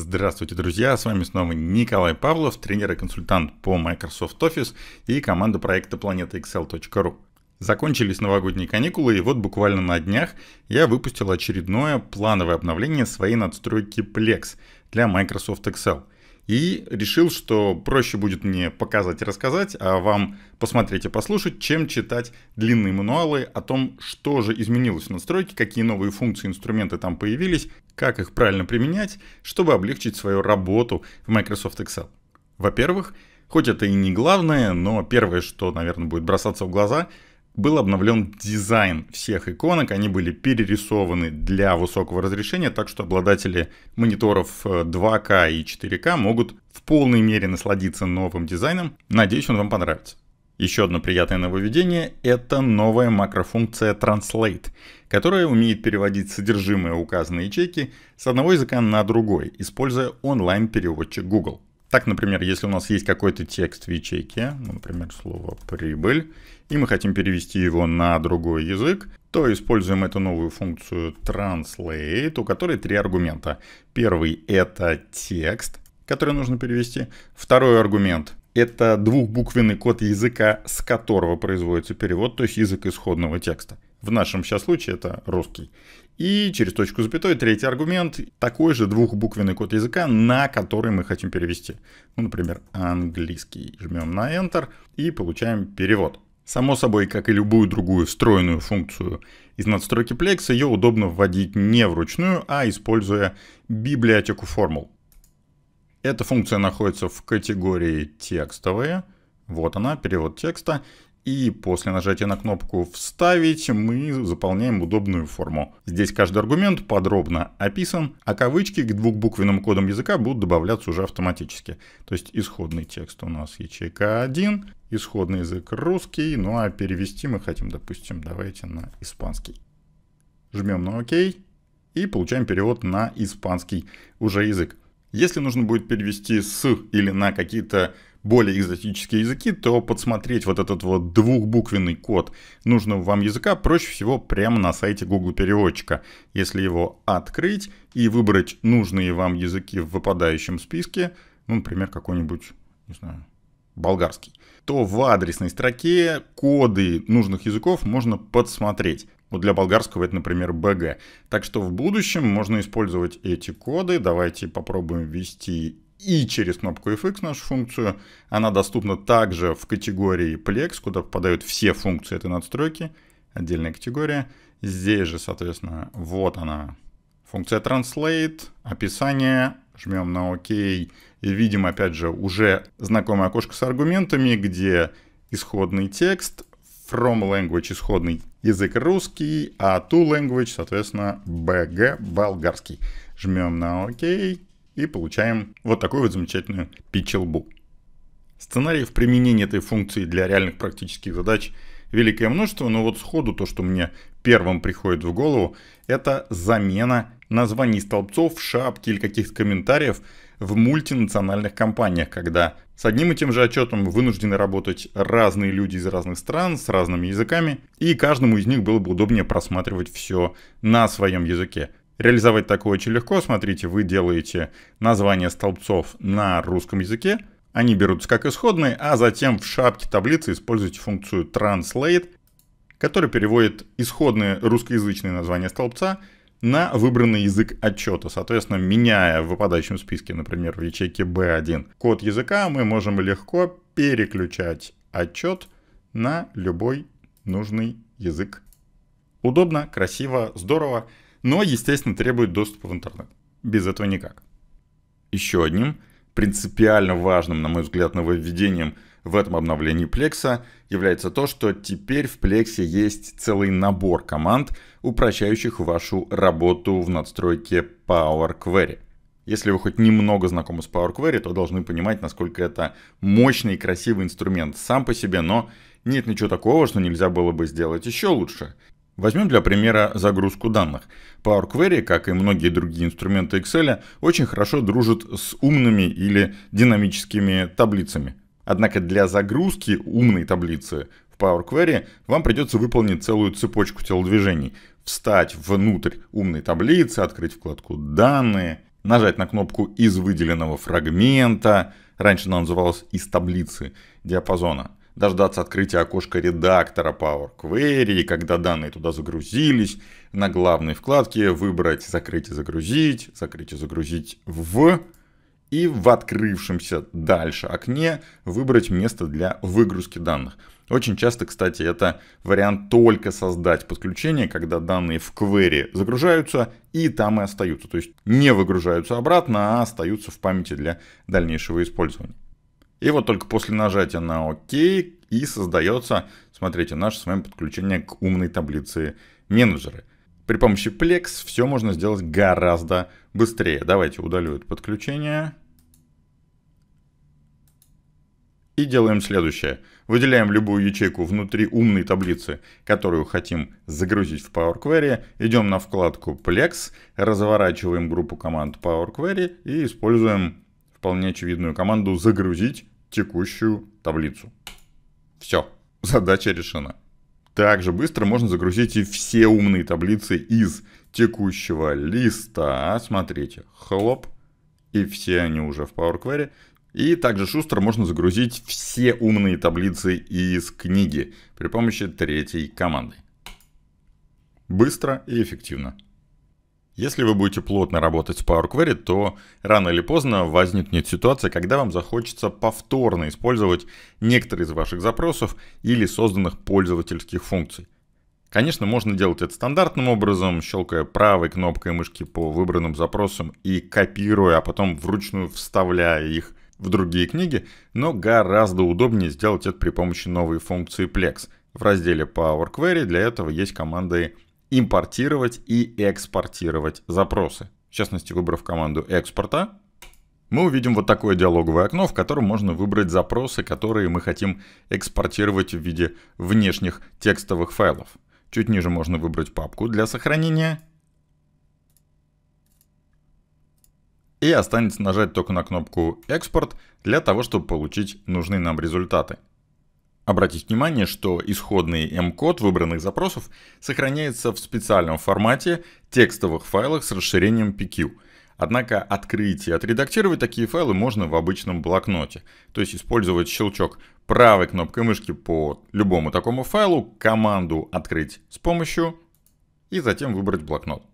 Здравствуйте, друзья! С вами снова Николай Павлов, тренер и консультант по Microsoft Office и команда проекта PlanetaExcel.ru. Закончились новогодние каникулы, и вот буквально на днях я выпустил очередное плановое обновление своей надстройки Plex для Microsoft Excel – и решил, что проще будет мне показать и рассказать, а вам посмотреть и послушать, чем читать длинные мануалы о том, что же изменилось в настройке, какие новые функции инструменты там появились, как их правильно применять, чтобы облегчить свою работу в Microsoft Excel. Во-первых, хоть это и не главное, но первое, что, наверное, будет бросаться в глаза, был обновлен дизайн всех иконок, они были перерисованы для высокого разрешения, так что обладатели мониторов 2К э, и 4К могут в полной мере насладиться новым дизайном. Надеюсь, он вам понравится. Еще одно приятное нововведение – это новая макрофункция Translate, которая умеет переводить содержимое указанной ячейки с одного языка на другой, используя онлайн-переводчик Google. Так, например, если у нас есть какой-то текст в ячейке, ну, например, слово «прибыль», и мы хотим перевести его на другой язык, то используем эту новую функцию translate, у которой три аргумента. Первый — это текст, который нужно перевести. Второй аргумент — это двухбуквенный код языка, с которого производится перевод, то есть язык исходного текста в нашем сейчас случае это русский. И через точку запятой третий аргумент, такой же двухбуквенный код языка, на который мы хотим перевести. Ну, например, английский. Жмем на Enter и получаем перевод. Само собой, как и любую другую встроенную функцию из надстройки Plex, ее удобно вводить не вручную, а используя библиотеку формул. Эта функция находится в категории «Текстовые». Вот она, перевод текста. И после нажатия на кнопку «Вставить» мы заполняем удобную форму. Здесь каждый аргумент подробно описан, а кавычки к двухбуквенным кодам языка будут добавляться уже автоматически. То есть исходный текст у нас ячейка 1, исходный язык русский, ну а перевести мы хотим, допустим, давайте на испанский. Жмем на ОК и получаем перевод на испанский уже язык. Если нужно будет перевести с или на какие-то более экзотические языки, то подсмотреть вот этот вот двухбуквенный код нужного вам языка проще всего прямо на сайте Google переводчика. Если его открыть и выбрать нужные вам языки в выпадающем списке, ну, например, какой-нибудь, не знаю, болгарский, то в адресной строке коды нужных языков можно подсмотреть. Вот для болгарского это, например, BG. Так что в будущем можно использовать эти коды. Давайте попробуем ввести и через кнопку FX нашу функцию. Она доступна также в категории Plex, куда попадают все функции этой надстройки. Отдельная категория. Здесь же, соответственно, вот она. Функция Translate, описание, жмем на ОК. И видим, опять же, уже знакомое окошко с аргументами, где исходный текст, from language исходный язык русский, а to language, соответственно, BG болгарский. Жмем на ОК. OK и получаем вот такую вот замечательную пичелбу. Сценариев применения этой функции для реальных практических задач великое множество, но вот сходу то, что мне первым приходит в голову, это замена названий столбцов, шапки или каких-то комментариев в мультинациональных компаниях, когда с одним и тем же отчетом вынуждены работать разные люди из разных стран, с разными языками, и каждому из них было бы удобнее просматривать все на своем языке. Реализовать такое очень легко. Смотрите, вы делаете название столбцов на русском языке. Они берутся как исходные, а затем в шапке таблицы используете функцию translate, которая переводит исходные русскоязычные названия столбца на выбранный язык отчета. Соответственно, меняя в выпадающем списке, например, в ячейке B1 код языка, мы можем легко переключать отчет на любой нужный язык. Удобно, красиво, здорово но, естественно, требует доступа в интернет. Без этого никак. Еще одним принципиально важным, на мой взгляд, нововведением в этом обновлении Plex является то, что теперь в Plex есть целый набор команд, упрощающих вашу работу в настройке Power Query. Если вы хоть немного знакомы с Power Query, то должны понимать, насколько это мощный и красивый инструмент сам по себе, но нет ничего такого, что нельзя было бы сделать еще лучше. Возьмем для примера загрузку данных. Power Query, как и многие другие инструменты Excel, очень хорошо дружит с умными или динамическими таблицами. Однако для загрузки умной таблицы в Power Query вам придется выполнить целую цепочку телодвижений. Встать внутрь умной таблицы, открыть вкладку «Данные», нажать на кнопку «Из выделенного фрагмента», раньше она называлась «Из таблицы диапазона», дождаться открытия окошка редактора Power Query, и когда данные туда загрузились, на главной вкладке выбрать «Закрыть и загрузить», «Закрыть и загрузить в», и в открывшемся дальше окне выбрать место для выгрузки данных. Очень часто, кстати, это вариант только создать подключение, когда данные в query загружаются и там и остаются. То есть не выгружаются обратно, а остаются в памяти для дальнейшего использования. И вот только после нажатия на ОК и создается, смотрите, наше с вами подключение к умной таблице менеджера. При помощи Plex все можно сделать гораздо быстрее. Давайте удалю это подключение. И делаем следующее. Выделяем любую ячейку внутри умной таблицы, которую хотим загрузить в Power Query. Идем на вкладку Plex, разворачиваем группу команд Power Query и используем вполне очевидную команду «загрузить текущую таблицу». Все, задача решена. Также быстро можно загрузить и все умные таблицы из текущего листа. А, смотрите, хлоп, и все они уже в Power Query. И также шустро можно загрузить все умные таблицы из книги при помощи третьей команды. Быстро и эффективно. Если вы будете плотно работать с Power Query, то рано или поздно возникнет ситуация, когда вам захочется повторно использовать некоторые из ваших запросов или созданных пользовательских функций. Конечно, можно делать это стандартным образом, щелкая правой кнопкой мышки по выбранным запросам и копируя, а потом вручную вставляя их в другие книги, но гораздо удобнее сделать это при помощи новой функции Plex. В разделе Power Query для этого есть команды импортировать и экспортировать запросы. В частности, выбрав команду экспорта, мы увидим вот такое диалоговое окно, в котором можно выбрать запросы, которые мы хотим экспортировать в виде внешних текстовых файлов. Чуть ниже можно выбрать папку для сохранения. И останется нажать только на кнопку «Экспорт» для того, чтобы получить нужные нам результаты. Обратите внимание, что исходный М-код выбранных запросов сохраняется в специальном формате текстовых файлах с расширением PQ. Однако открыть и отредактировать такие файлы можно в обычном блокноте, то есть использовать щелчок правой кнопкой мышки по любому такому файлу, команду «Открыть с помощью» и затем выбрать блокнот.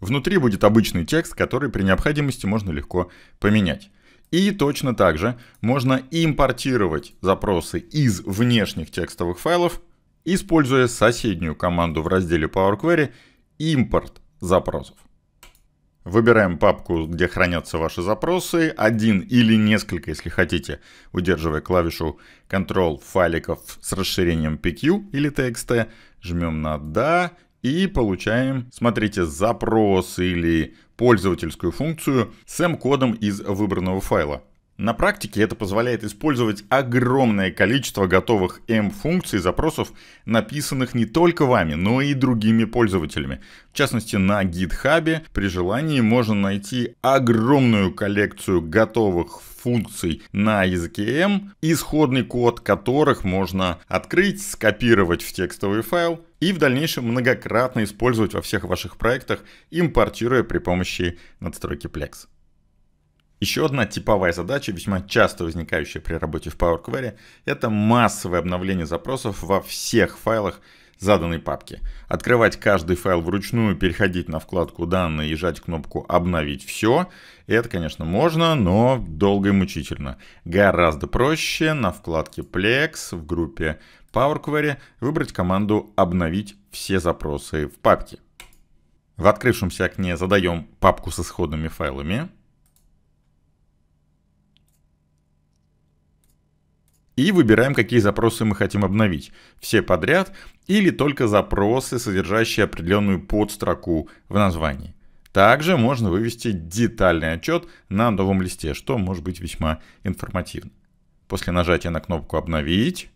Внутри будет обычный текст, который при необходимости можно легко поменять. И точно так же можно импортировать запросы из внешних текстовых файлов, используя соседнюю команду в разделе Power Query «Импорт запросов». Выбираем папку, где хранятся ваши запросы, один или несколько, если хотите, удерживая клавишу Ctrl файликов с расширением PQ или TXT. Жмем на «Да» и получаем, смотрите, запрос или пользовательскую функцию с m-кодом из выбранного файла. На практике это позволяет использовать огромное количество готовых M-функций запросов, написанных не только вами, но и другими пользователями. В частности, на GitHub при желании можно найти огромную коллекцию готовых функций на языке M, эм, исходный код которых можно открыть, скопировать в текстовый файл и в дальнейшем многократно использовать во всех ваших проектах, импортируя при помощи надстройки Plex. Еще одна типовая задача, весьма часто возникающая при работе в Power Query, это массовое обновление запросов во всех файлах заданной папки. Открывать каждый файл вручную, переходить на вкладку «Данные» и жать кнопку «Обновить все» — это, конечно, можно, но долго и мучительно. Гораздо проще на вкладке Plex в группе Power Query выбрать команду «Обновить все запросы в папке». В открывшемся окне задаем папку с исходными файлами. И выбираем, какие запросы мы хотим обновить. Все подряд или только запросы, содержащие определенную подстроку в названии. Также можно вывести детальный отчет на новом листе, что может быть весьма информативно. После нажатия на кнопку «Обновить»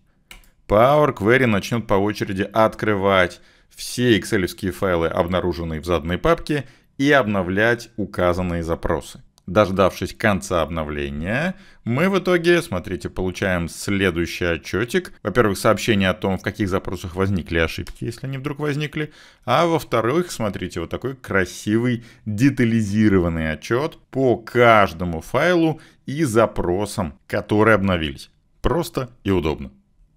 Power Query начнет по очереди открывать все excel файлы, обнаруженные в заданной папке, и обновлять указанные запросы. Дождавшись конца обновления, мы в итоге, смотрите, получаем следующий отчетик. Во-первых, сообщение о том, в каких запросах возникли ошибки, если они вдруг возникли. А во-вторых, смотрите, вот такой красивый детализированный отчет по каждому файлу и запросам, которые обновились. Просто и удобно.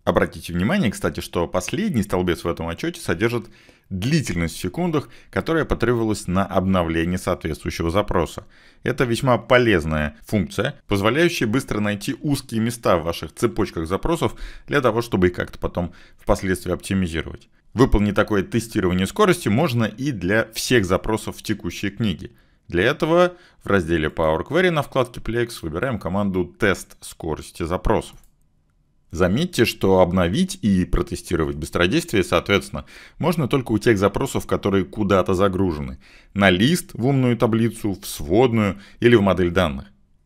Обратите внимание, кстати, что последний столбец в этом отчете содержит длительность в секундах, которая потребовалась на обновление соответствующего запроса. Это весьма полезная функция, позволяющая быстро найти узкие места в ваших цепочках запросов для того, чтобы их как-то потом впоследствии оптимизировать. Выполнить такое тестирование скорости можно и для всех запросов в текущей книге. Для этого в разделе Power Query на вкладке Plex выбираем команду «Тест скорости запросов». Заметьте, что обновить и протестировать быстродействие, соответственно, можно только у тех запросов, которые куда-то загружены. На лист, в умную таблицу, в сводную или в модель данных.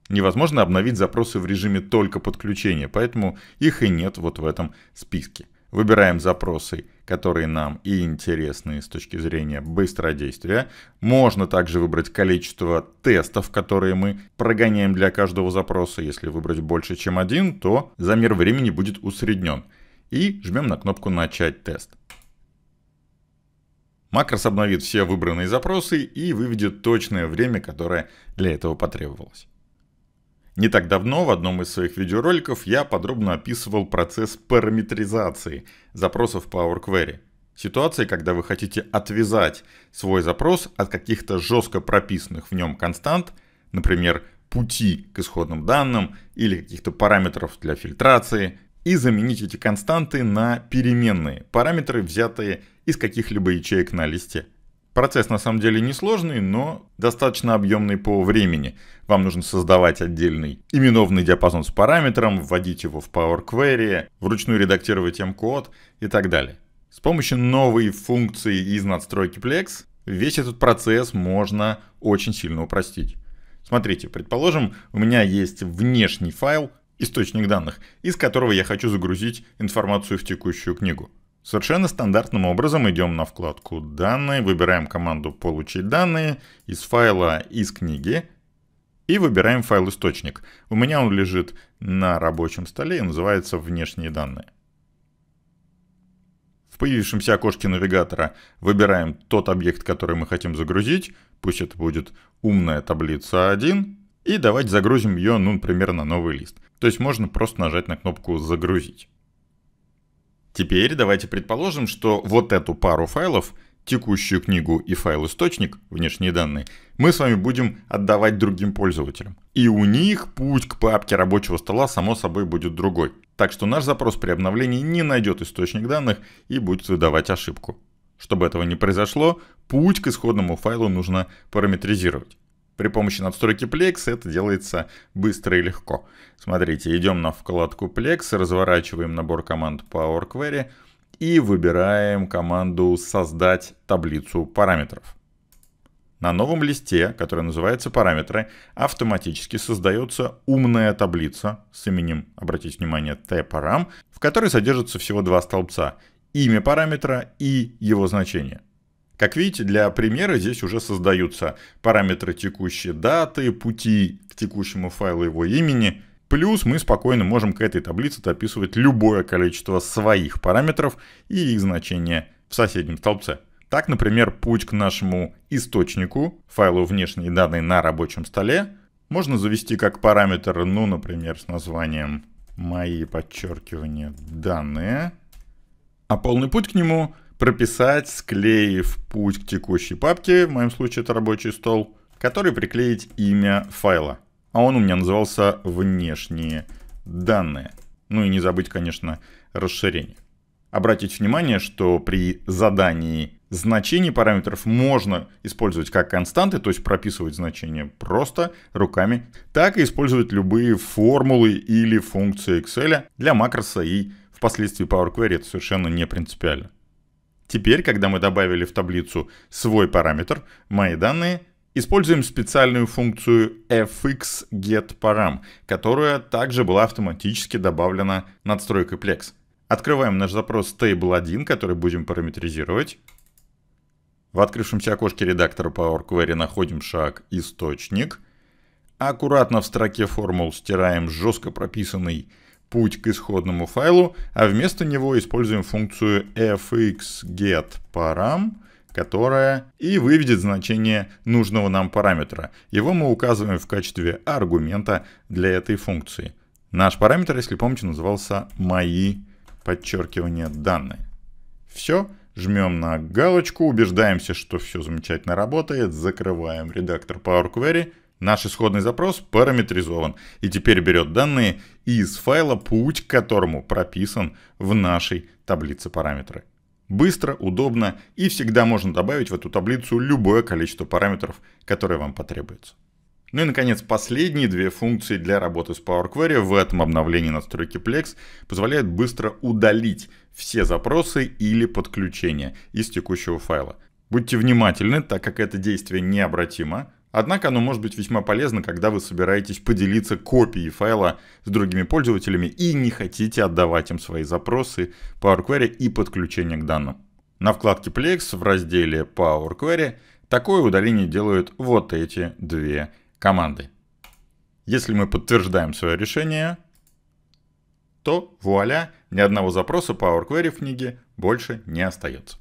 Невозможно обновить запросы в режиме только подключения, поэтому их и нет вот в этом списке выбираем запросы, которые нам и интересны с точки зрения быстродействия. Можно также выбрать количество тестов, которые мы прогоняем для каждого запроса. Если выбрать больше, чем один, то замер времени будет усреднен. И жмем на кнопку «Начать тест». Макрос обновит все выбранные запросы и выведет точное время, которое для этого потребовалось. Не так давно в одном из своих видеороликов я подробно описывал процесс параметризации запросов Power Query. Ситуации, когда вы хотите отвязать свой запрос от каких-то жестко прописанных в нем констант, например, пути к исходным данным или каких-то параметров для фильтрации, и заменить эти константы на переменные, параметры, взятые из каких-либо ячеек на листе. Процесс на самом деле несложный, но достаточно объемный по времени. Вам нужно создавать отдельный именованный диапазон с параметром, вводить его в Power Query, вручную редактировать M-код и так далее. С помощью новой функции из надстройки Plex весь этот процесс можно очень сильно упростить. Смотрите, предположим, у меня есть внешний файл, источник данных, из которого я хочу загрузить информацию в текущую книгу. Совершенно стандартным образом идем на вкладку «Данные», выбираем команду «Получить данные» из файла «Из книги» и выбираем файл-источник. У меня он лежит на рабочем столе и называется «Внешние данные». В появившемся окошке навигатора выбираем тот объект, который мы хотим загрузить. Пусть это будет умная таблица 1. И давайте загрузим ее, ну, например, на новый лист. То есть можно просто нажать на кнопку «Загрузить». Теперь давайте предположим, что вот эту пару файлов, текущую книгу и файл-источник, внешние данные, мы с вами будем отдавать другим пользователям. И у них путь к папке рабочего стола само собой будет другой. Так что наш запрос при обновлении не найдет источник данных и будет выдавать ошибку. Чтобы этого не произошло, путь к исходному файлу нужно параметризировать. При помощи надстройки Plex это делается быстро и легко. Смотрите, идем на вкладку Plex, разворачиваем набор команд Power Query и выбираем команду «Создать таблицу параметров». На новом листе, который называется «Параметры», автоматически создается умная таблица с именем, обратите внимание, tparam, в которой содержится всего два столбца – имя параметра и его значение – как видите, для примера здесь уже создаются параметры текущей даты, пути к текущему файлу его имени. Плюс мы спокойно можем к этой таблице дописывать любое количество своих параметров и их значения в соседнем столбце. Так, например, путь к нашему источнику, файлу внешней данные на рабочем столе, можно завести как параметр, ну, например, с названием «Мои подчеркивания данные», а полный путь к нему прописать, склеив путь к текущей папке, в моем случае это рабочий стол, который приклеить имя файла. А он у меня назывался «Внешние данные». Ну и не забыть, конечно, расширение. Обратить внимание, что при задании значений параметров можно использовать как константы, то есть прописывать значения просто руками, так и использовать любые формулы или функции Excel для макроса и впоследствии Power Query это совершенно не принципиально. Теперь, когда мы добавили в таблицу свой параметр, мои данные, используем специальную функцию fx.getParam, которая также была автоматически добавлена надстройкой Plex. Открываем наш запрос table1, который будем параметризировать. В открывшемся окошке редактора Power Query находим шаг «Источник». Аккуратно в строке формул стираем жестко прописанный путь к исходному файлу, а вместо него используем функцию fxget param, которая и выведет значение нужного нам параметра. Его мы указываем в качестве аргумента для этой функции. Наш параметр, если помните, назывался «мои подчеркивания данные». Все, жмем на галочку, убеждаемся, что все замечательно работает, закрываем редактор Power Query – Наш исходный запрос параметризован и теперь берет данные из файла, путь к которому прописан в нашей таблице параметры. Быстро, удобно и всегда можно добавить в эту таблицу любое количество параметров, которые вам потребуется. Ну и, наконец, последние две функции для работы с Power Query в этом обновлении настройки Plex позволяют быстро удалить все запросы или подключения из текущего файла. Будьте внимательны, так как это действие необратимо, Однако оно может быть весьма полезно, когда вы собираетесь поделиться копией файла с другими пользователями и не хотите отдавать им свои запросы Power Query и подключение к данным. На вкладке Plex в разделе Power Query такое удаление делают вот эти две команды. Если мы подтверждаем свое решение, то вуаля, ни одного запроса Power Query в книге больше не остается.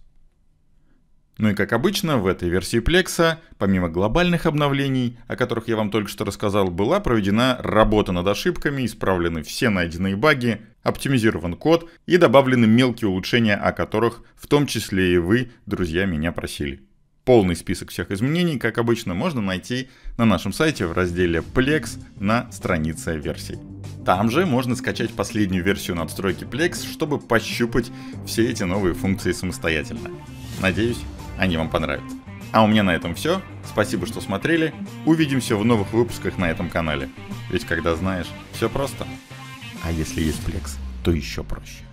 Ну и как обычно, в этой версии Plex, помимо глобальных обновлений, о которых я вам только что рассказал, была проведена работа над ошибками, исправлены все найденные баги, оптимизирован код и добавлены мелкие улучшения, о которых в том числе и вы, друзья, меня просили. Полный список всех изменений, как обычно, можно найти на нашем сайте в разделе Plex на странице версий. Там же можно скачать последнюю версию надстройки Plex, чтобы пощупать все эти новые функции самостоятельно. Надеюсь, они вам понравятся. А у меня на этом все. Спасибо, что смотрели. Увидимся в новых выпусках на этом канале. Ведь когда знаешь, все просто. А если есть плекс, то еще проще.